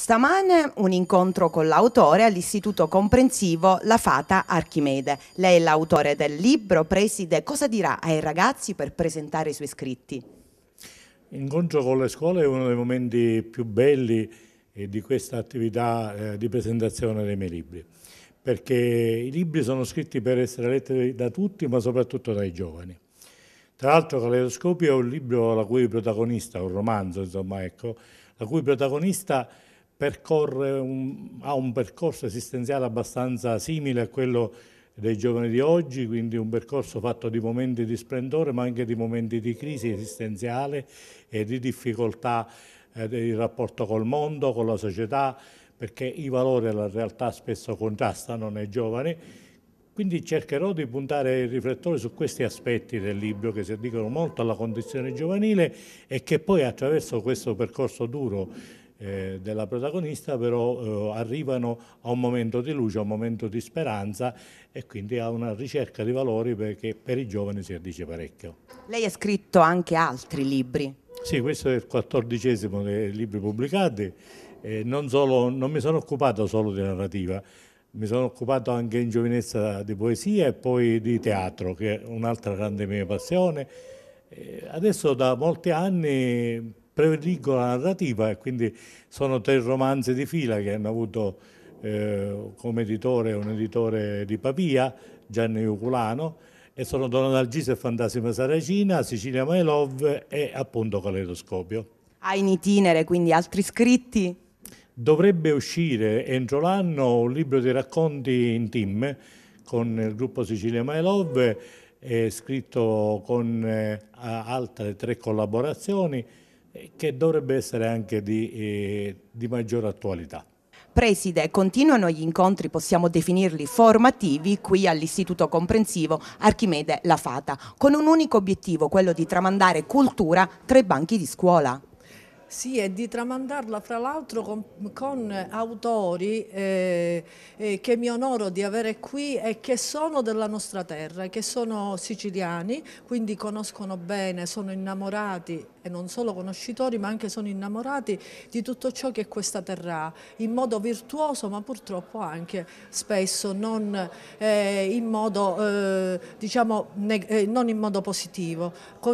Stamane un incontro con l'autore all'Istituto Comprensivo La Fata Archimede. Lei è l'autore del libro Preside. Cosa dirà ai ragazzi per presentare i suoi scritti? L'incontro con le scuole è uno dei momenti più belli eh, di questa attività eh, di presentazione dei miei libri, perché i libri sono scritti per essere letti da tutti, ma soprattutto dai giovani. Tra l'altro Caleidoscopio è un libro la cui protagonista, un romanzo insomma, ecco, la cui protagonista è un, ha un percorso esistenziale abbastanza simile a quello dei giovani di oggi, quindi un percorso fatto di momenti di splendore ma anche di momenti di crisi esistenziale e di difficoltà eh, del rapporto col mondo, con la società, perché i valori e la realtà spesso contrastano nei giovani. Quindi cercherò di puntare il riflettore su questi aspetti del libro che si addicono molto alla condizione giovanile e che poi attraverso questo percorso duro eh, della protagonista, però eh, arrivano a un momento di luce, a un momento di speranza e quindi a una ricerca di valori perché per i giovani si addice parecchio. Lei ha scritto anche altri libri? Sì, questo è il quattordicesimo dei libri pubblicati. Eh, non, solo, non mi sono occupato solo di narrativa, mi sono occupato anche in giovinezza di poesia e poi di teatro, che è un'altra grande mia passione. Adesso da molti anni predicono la narrativa e quindi sono tre romanzi di fila che hanno avuto eh, come editore un editore di Pavia, Gianni Uculano, e sono Don Algise e Fantasima Saracina, Sicilia My Love e appunto Caleidoscopio. Ha in itinere quindi altri scritti? Dovrebbe uscire entro l'anno un libro di racconti in team con il gruppo Sicilia My Love, eh, scritto con eh, altre tre collaborazioni che dovrebbe essere anche di, eh, di maggiore attualità. Preside, continuano gli incontri, possiamo definirli formativi, qui all'Istituto Comprensivo Archimede La Fata, con un unico obiettivo, quello di tramandare cultura tra i banchi di scuola. Sì, e di tramandarla fra l'altro con, con, autori eh, eh, che mi onoro di avere qui e che sono della nostra terra, che sono siciliani, quindi conoscono bene, sono innamorati e non solo conoscitori ma anche sono innamorati di tutto ciò che questa terra ha, in modo virtuoso ma purtroppo anche spesso non, eh, in, modo, eh, diciamo, eh, non in modo positivo,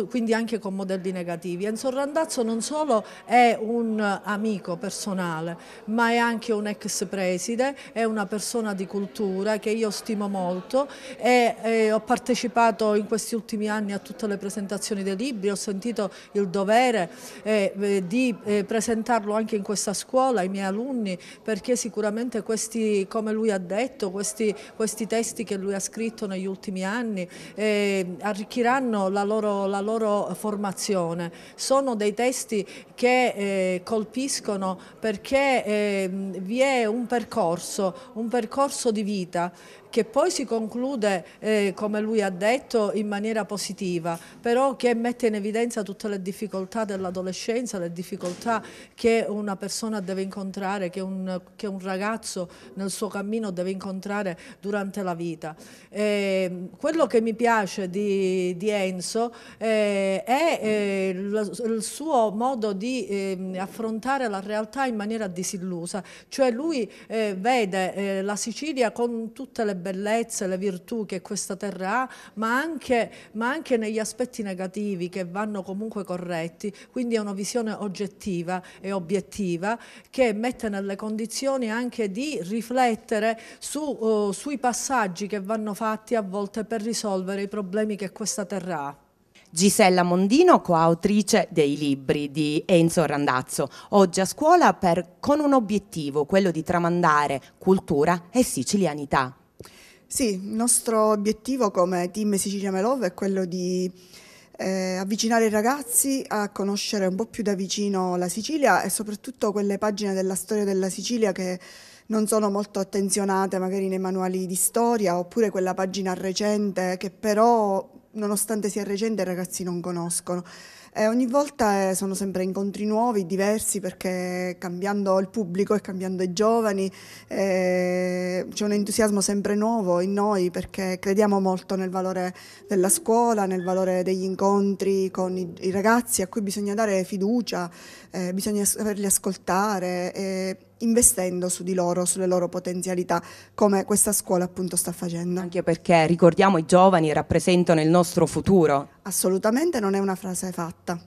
quindi anche con modelli negativi. Enzo Randazzo non solo è un amico personale, ma è anche un ex preside, è una persona di cultura che io stimo molto e, e ho partecipato in questi ultimi anni a tutte le presentazioni dei libri, ho sentito il dovere eh, eh, di eh, presentarlo anche in questa scuola ai miei alunni perché sicuramente questi, come lui ha detto, questi, questi testi che lui ha scritto negli ultimi anni eh, arricchiranno la loro, la loro formazione. Sono dei testi che eh, colpiscono perché eh, vi è un percorso, un percorso di vita che poi si conclude, eh, come lui ha detto, in maniera positiva, però che mette in evidenza tutte le difficoltà dell'adolescenza, le difficoltà che una persona deve incontrare, che un, che un, ragazzo nel suo cammino deve incontrare durante la vita. Eh, quello che mi piace di, di Enzo eh, è eh, il suo modo di ehm, affrontare la realtà in maniera disillusa, cioè lui eh, vede eh, la Sicilia con tutte le bellezze, le virtù che questa terra ha, ma anche, ma anche negli aspetti negativi che vanno comunque corretti, quindi è una visione oggettiva e obiettiva che mette nelle condizioni anche di riflettere su, uh, sui passaggi che vanno fatti a volte per risolvere i problemi che questa terra ha. Gisella Mondino, coautrice dei libri di Enzo Randazzo, oggi a scuola per, con un obiettivo, quello di tramandare cultura e sicilianità. Sì, il nostro obiettivo come team Sicilia Melove è quello di eh, avvicinare i ragazzi a conoscere un po' più da vicino la Sicilia e soprattutto quelle pagine della storia della Sicilia che non sono molto attenzionate magari nei manuali di storia oppure quella pagina recente che però nonostante sia recente i ragazzi non conoscono. Eh, ogni volta eh, sono sempre incontri nuovi, diversi, perché cambiando il pubblico e cambiando i giovani eh, c'è un entusiasmo sempre nuovo in noi perché crediamo molto nel valore della scuola, nel valore degli incontri con i, i ragazzi a cui bisogna dare fiducia, eh, bisogna saperli ascoltare investendo su di loro, sulle loro potenzialità, come questa scuola appunto sta facendo. Anche perché ricordiamo i giovani rappresentano il nostro futuro assolutamente non è una frase fatta.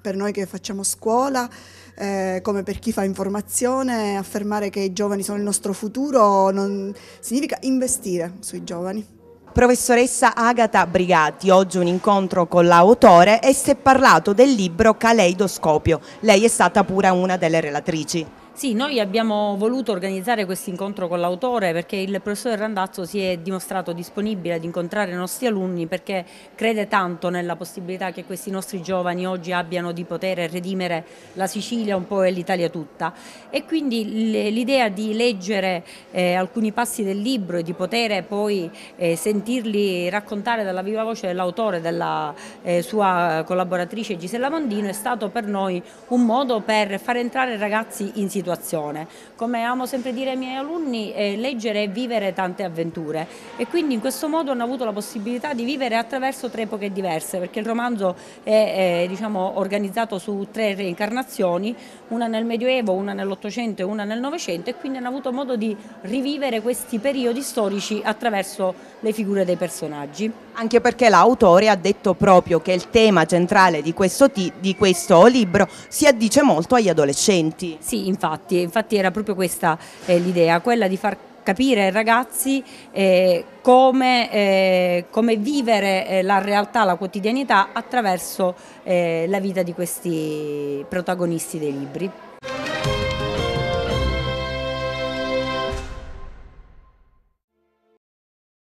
Per noi che facciamo scuola, eh, come per chi fa informazione, affermare che i giovani sono il nostro futuro non... significa investire sui giovani. Professoressa Agata Brigati, oggi un incontro con l'autore e si è parlato del libro Caleidoscopio. Lei è stata pure una delle relatrici. Sì, noi abbiamo voluto organizzare questo incontro con l'autore perché il professore Randazzo si è dimostrato disponibile ad incontrare i nostri alunni perché crede tanto nella possibilità che questi nostri giovani oggi abbiano di poter redimere la Sicilia un po' e l'Italia tutta e quindi l'idea di leggere eh, alcuni passi del libro e di poter poi eh, sentirli raccontare dalla viva voce dell'autore, della eh, sua collaboratrice Gisella Mondino è stato per noi un modo per far entrare i ragazzi in situazione situazione. Come amo sempre dire ai miei alunni, eh, leggere è vivere tante avventure e quindi in questo modo hanno avuto la possibilità di vivere attraverso tre epoche diverse perché il romanzo è, è diciamo, organizzato su tre reincarnazioni, una nel Medioevo, una nell'Ottocento e una nel Novecento e quindi hanno avuto modo di rivivere questi periodi storici attraverso le figure dei personaggi anche perché l'autore ha detto proprio che il tema centrale di questo, di questo, libro si addice molto agli adolescenti. Sì, infatti, infatti era proprio questa eh, l'idea, quella di far capire ai ragazzi eh, come, eh, come, vivere eh, la realtà, la quotidianità attraverso eh, la vita di questi protagonisti dei libri.